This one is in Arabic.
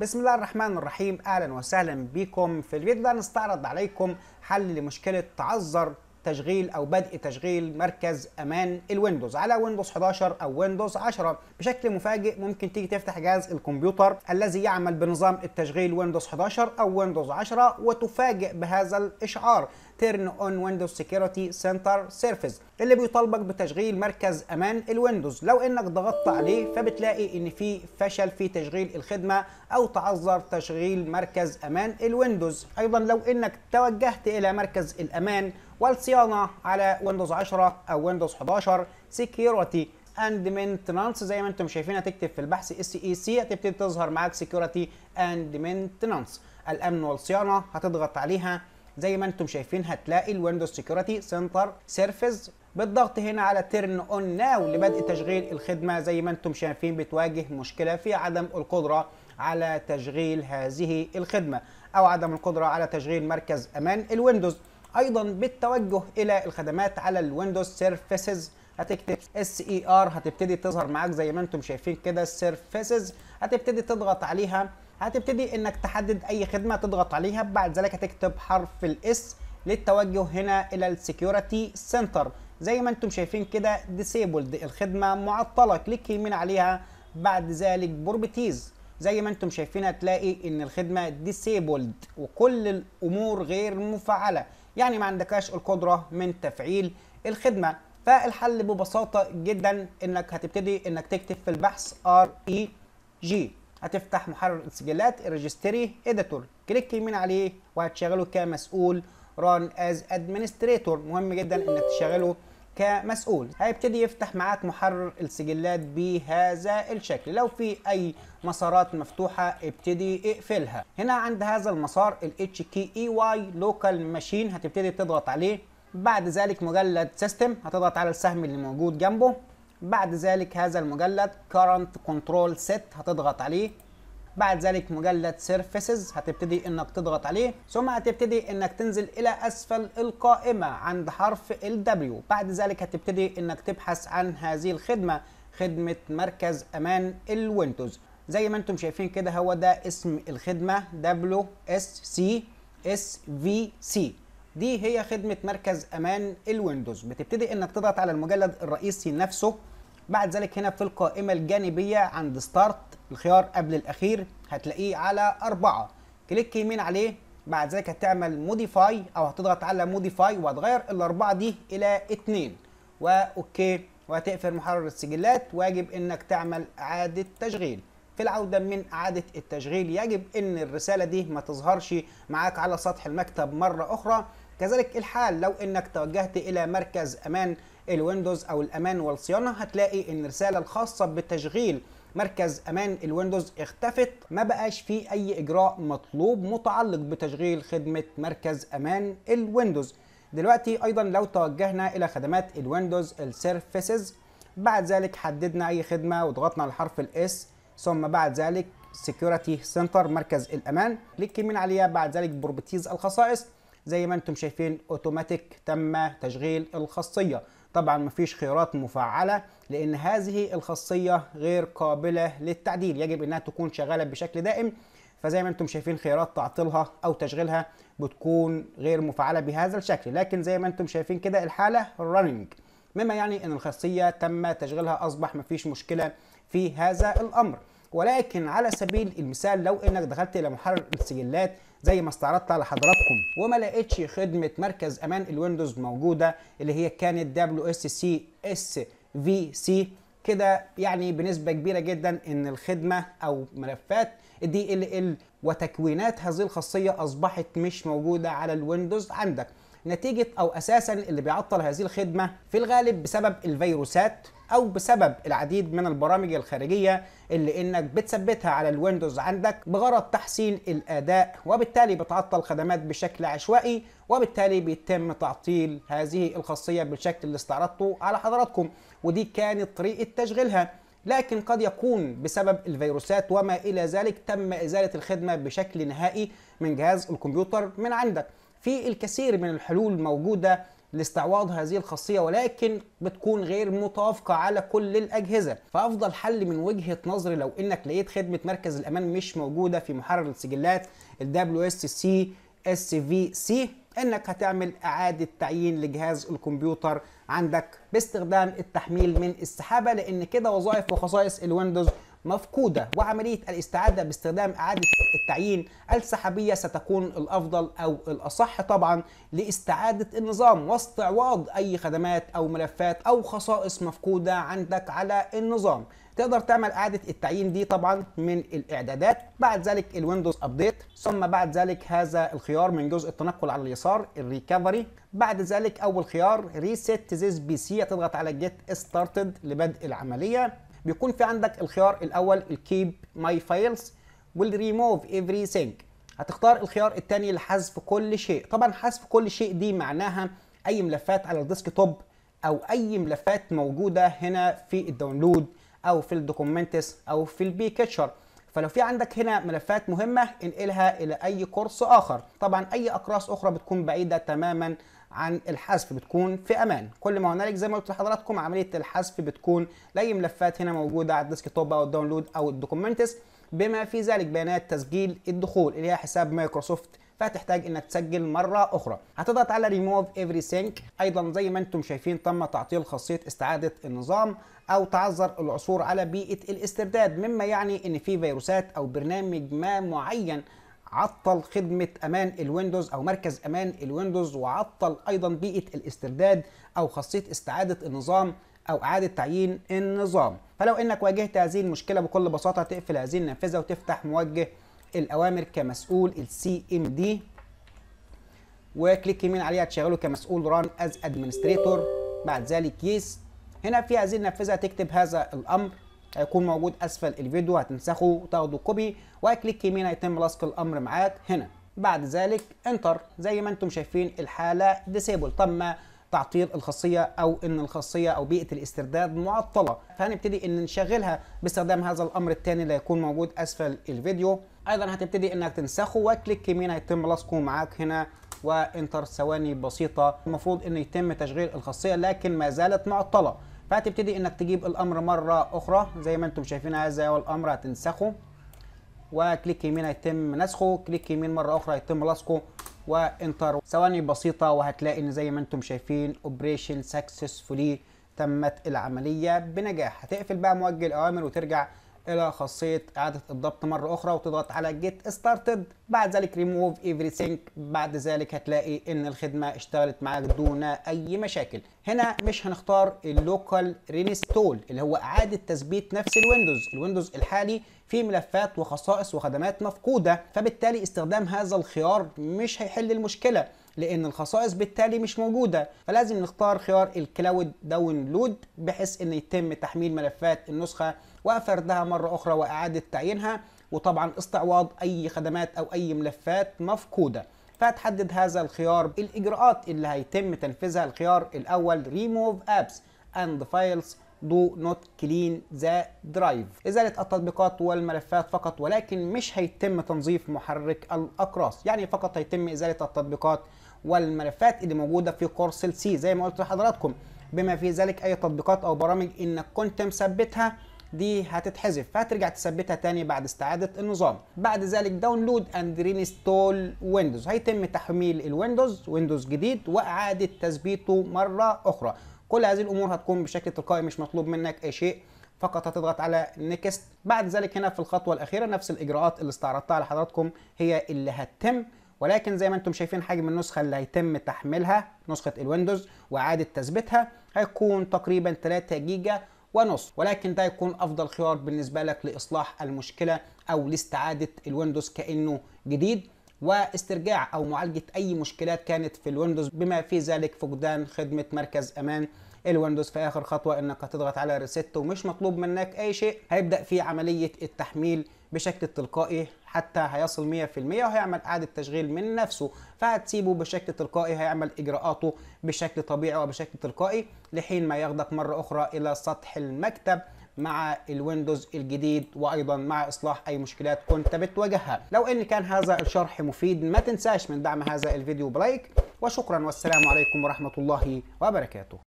بسم الله الرحمن الرحيم اهلا وسهلا بكم في الفيديو ده نستعرض عليكم حل لمشكله تعذر تشغيل او بدء تشغيل مركز امان الويندوز على ويندوز 11 او ويندوز 10 بشكل مفاجئ ممكن تيجي تفتح جهاز الكمبيوتر الذي يعمل بنظام التشغيل ويندوز 11 او ويندوز 10 وتفاجئ بهذا الاشعار تيرن اون ويندوز سكيورتي سنتر سيرفيس اللي بيطالبك بتشغيل مركز امان الويندوز لو انك ضغطت عليه فبتلاقي ان في فشل في تشغيل الخدمه او تعذر تشغيل مركز امان الويندوز ايضا لو انك توجهت الى مركز الامان والصيانة على ويندوز 10 أو ويندوز 11 سكيورتي اند مينتنانس زي ما انتم شايفين هتكتب في البحث اس اي سي هتبتدي تظهر معاك سكيورتي اند مينتنانس الامن والصيانه هتضغط عليها زي ما انتم شايفين هتلاقي الويندوز سكيورتي سنتر سيرفيس بالضغط هنا على تيرن اون ناو لبدء تشغيل الخدمه زي ما انتم شايفين بتواجه مشكله في عدم القدره على تشغيل هذه الخدمه او عدم القدره على تشغيل مركز امان الويندوز ايضا بالتوجه الى الخدمات على الويندوز سيرفيسز هتكتب اس اي ار هتبتدي تظهر معاك زي ما انتم شايفين كده السيرفيسز هتبتدي تضغط عليها هتبتدي انك تحدد اي خدمه تضغط عليها بعد ذلك هتكتب حرف الاس للتوجه هنا الى السكيورتي سنتر زي ما انتم شايفين كده ديسيبلد الخدمه معطله كليك يمين عليها بعد ذلك بروبرتيز زي ما انتم شايفين هتلاقي ان الخدمه ديسيبلد وكل الامور غير مفعله يعني ما عندكش القدره من تفعيل الخدمه فالحل ببساطه جدا انك هتبتدي انك تكتب في البحث ار اي جي هتفتح محرر السجلات الريجستري اديتور كليك يمين عليه وهتشغله كمسؤول ران از ادمنستريتور مهم جدا انك تشغله كمسؤول هيبتدي يفتح معاك محرر السجلات بهذا الشكل لو في اي مسارات مفتوحه ابتدي اقفلها هنا عند هذا المسار ال واي لوكال ماشين هتبتدي تضغط عليه بعد ذلك مجلد سيستم هتضغط على السهم اللي موجود جنبه بعد ذلك هذا المجلد current control set هتضغط عليه بعد ذلك مجلد سيرفيسز هتبتدي انك تضغط عليه ثم هتبتدي انك تنزل الى اسفل القائمه عند حرف ال W بعد ذلك هتبتدي انك تبحث عن هذه الخدمه خدمه مركز امان الويندوز زي ما انتم شايفين كده هو ده اسم الخدمه WSC SVC دي هي خدمة مركز أمان الويندوز بتبتدي إنك تضغط على المجلد الرئيسي نفسه بعد ذلك هنا في القائمة الجانبية عند ستارت الخيار قبل الاخير هتلاقيه على أربعة كليك يمين عليه بعد ذلك هتعمل موديفاي او هتضغط على موديفاي وهتغير الاربعه دي الى اتنين واوكي وهتقفل محرر السجلات ويجب انك تعمل اعاده تشغيل في العودة من إعادة التشغيل يجب أن الرسالة دي ما تظهرش معاك على سطح المكتب مرة أخرى كذلك الحال لو أنك توجهت إلى مركز أمان الويندوز أو الأمان والصيانة هتلاقي أن الرسالة الخاصة بالتشغيل مركز امان الويندوز اختفت ما بقاش في اي اجراء مطلوب متعلق بتشغيل خدمه مركز امان الويندوز دلوقتي ايضا لو توجهنا الى خدمات الويندوز السيرفيسز بعد ذلك حددنا اي خدمه وضغطنا على حرف الاس ثم بعد ذلك سكيورتي سنتر مركز الامان كليك من عليها بعد ذلك بروبرتيز الخصائص زي ما انتم شايفين اوتوماتيك تم تشغيل الخاصيه طبعا مفيش خيارات مفعلة لأن هذه الخاصية غير قابلة للتعديل يجب أنها تكون شغالة بشكل دائم فزي ما انتم شايفين خيارات تعطيلها او تشغيلها بتكون غير مفعله بهذا الشكل لكن زي ما انتم شايفين كده الحاله running مما يعني ان الخاصيه تم تشغيلها اصبح مفيش مشكله في هذا الامر ولكن على سبيل المثال لو انك دخلت الى محرر السجلات زي ما استعرضت لحضراتكم وما لقيتش خدمه مركز امان الويندوز موجوده اللي هي كانت دبليو اس سي اس في سي كده يعني بنسبه كبيره جدا ان الخدمه او ملفات دي ال ال وتكوينات هذه الخاصيه اصبحت مش موجوده على الويندوز عندك نتيجه او اساسا اللي بيعطل هذه الخدمه في الغالب بسبب الفيروسات او بسبب العديد من البرامج الخارجيه اللي انك بتثبتها على الويندوز عندك بغرض تحسين الاداء وبالتالي بتعطل خدمات بشكل عشوائي وبالتالي بيتم تعطيل هذه الخاصيه بالشكل اللي استعرضته على حضراتكم ودي كانت طريقه تشغيلها لكن قد يكون بسبب الفيروسات وما الى ذلك تم ازاله الخدمه بشكل نهائي من جهاز الكمبيوتر من عندك في الكثير من الحلول موجودة لاستعواض هذه الخاصية ولكن بتكون غير متوافقة على كل الأجهزة فأفضل حل من وجهة نظري لو إنك لقيت خدمة مركز الأمان مش موجودة في محرر السجلات الـ WSC SVC انك هتعمل اعادة تعيين لجهاز الكمبيوتر عندك باستخدام التحميل من السحابة لان كده وظائف وخصائص الويندوز مفقودة وعملية الاستعادة باستخدام إعادة التعيين السحابية ستكون الأفضل أو الأصح طبعا لاستعادة النظام واستعواض أي خدمات أو ملفات أو خصائص مفقودة عندك على النظام تقدر تعمل إعادة التعيين دي طبعا من الإعدادات بعد ذلك الويندوز أبديت ثم بعد ذلك هذا الخيار من جزء التنقل على اليسار الريكفري بعد ذلك أول خيار ريست ذيس بي سي هتضغط على جيت ستارتد لبدء العملية بيكون في عندك الخيار الاول الكيب ماي فايلز والريموف ايفري ثينج هتختار الخيار الثاني لحذف كل شيء طبعا حذف كل شيء دي معناها اي ملفات على الديسك توب او اي ملفات موجوده هنا في الداونلود او في الدوكومنتس او في البي كاتشر فلو في عندك هنا ملفات مهمه انقلها الى اي كورس اخر طبعا اي اقراص اخرى بتكون بعيده تماما عن الحذف بتكون في امان كل ما هنالك زي ما قلت لحضراتكم عمليه الحذف بتكون لاي ملفات هنا موجوده على الديسك توب او الداونلود او الدوكيومنتس بما في ذلك بيانات تسجيل الدخول اللي هي حساب مايكروسوفت فهتحتاج انك تسجل مره اخرى هتضغط على ريموف ايفري سينك ايضا زي ما انتم شايفين تم تعطيل خاصيه استعاده النظام او تعذر العثور على بيئه الاسترداد مما يعني ان في فيروسات او برنامج ما معين عطل خدمة أمان الويندوز أو مركز أمان الويندوز وعطل أيضا بيئة الاسترداد أو خاصية استعادة النظام أو إعادة تعيين النظام فلو أنك واجهت هذه المشكلة بكل بساطة تقفل هذه النافذة وتفتح موجه الأوامر كمسؤول السي ام دي وكليك يمين عليها تشغله كمسؤول ران از ادمنستريتور بعد ذلك يس هنا في هذه النافذة تكتب هذا الأمر هيكون موجود اسفل الفيديو هتنسخه وتاخده كوبي وكليك يمين هيتم لصق الامر معاك هنا بعد ذلك انتر زي ما انتم شايفين الحاله ديسيبل تم تعطيل الخاصيه او ان الخاصيه او بيئه الاسترداد معطله فهنبتدي ان نشغلها باستخدام هذا الامر الثاني اللي هيكون موجود اسفل الفيديو ايضا هتبتدي انك تنسخه وكليك يمين هيتم لصقه معاك هنا وانتر ثواني بسيطه المفروض ان يتم تشغيل الخاصيه لكن ما زالت معطله فهتبتدي انك تجيب الامر مره اخرى زي ما انتم شايفين هذا هو الامر هتنسخه وكليك يمين هيتم نسخه كليك يمين مره اخرى هيتم لصقه وانتر ثواني بسيطه وهتلاقي ان زي ما انتم شايفين اوبريشن سكسسفولي تمت العمليه بنجاح هتقفل بقى موجه الاوامر وترجع الى خاصيه اعاده الضبط مره اخرى وتضغط على جيت ستارتد بعد ذلك ريموف ايفري بعد ذلك هتلاقي ان الخدمه اشتغلت معاك دون اي مشاكل هنا مش هنختار اللوكال رينستول اللي هو اعاده تثبيت نفس الويندوز الويندوز الحالي فيه ملفات وخصائص وخدمات مفقوده فبالتالي استخدام هذا الخيار مش هيحل المشكله لان الخصائص بالتالي مش موجوده فلازم نختار خيار الكلاود داونلود بحيث ان يتم تحميل ملفات النسخه وفردها مره اخرى واعاده تعيينها وطبعا استعواض اي خدمات او اي ملفات مفقوده فهتحدد هذا الخيار الاجراءات اللي هيتم تنفيذها الخيار الاول remove apps and files do not clean the drive إزالة التطبيقات والملفات فقط ولكن مش هيتم تنظيف محرك الأقراص يعني فقط هيتم إزالة التطبيقات والملفات اللي موجوده في قرص السي زي ما قلت لحضراتكم بما في ذلك اي تطبيقات او برامج انك كنت مثبتها دي هتتحذف فهترجع تثبتها تاني بعد استعادة النظام بعد ذلك داونلود اند رينستول ويندوز هيتم تحميل الويندوز ويندوز جديد واعادة تثبيته مرة اخرى كل هذه الامور هتكون بشكل تلقائي مش مطلوب منك اي شيء فقط هتضغط على نيكست بعد ذلك هنا في الخطوة الاخيرة نفس الاجراءات اللي استعرضتها لحضراتكم هي اللي هتتم ولكن زي ما انتم شايفين حجم النسخه اللي هيتم تحميلها نسخه الويندوز واعاده تثبيتها هيكون تقريبا 3 جيجا ونص ولكن ده يكون افضل خيار بالنسبه لك لاصلاح المشكله او لاستعاده الويندوز كانه جديد واسترجاع او معالجه اي مشكلات كانت في الويندوز بما في ذلك فقدان خدمه مركز امان الويندوز في اخر خطوه انك هتضغط على ريست ومش مطلوب منك اي شيء هيبدا في عمليه التحميل بشكل تلقائي حتى هيصل 100% وهيعمل إعادة تشغيل من نفسه فهتسيبه بشكل تلقائي هيعمل إجراءاته بشكل طبيعي وبشكل تلقائي لحين ما ياخدك مرة أخرى إلى سطح المكتب مع الويندوز الجديد وايضا مع اصلاح اي مشكلات كنت بتواجهها لو ان كان هذا الشرح مفيد ما تنساش من دعم هذا الفيديو بلايك وشكرا والسلام عليكم ورحمه الله وبركاته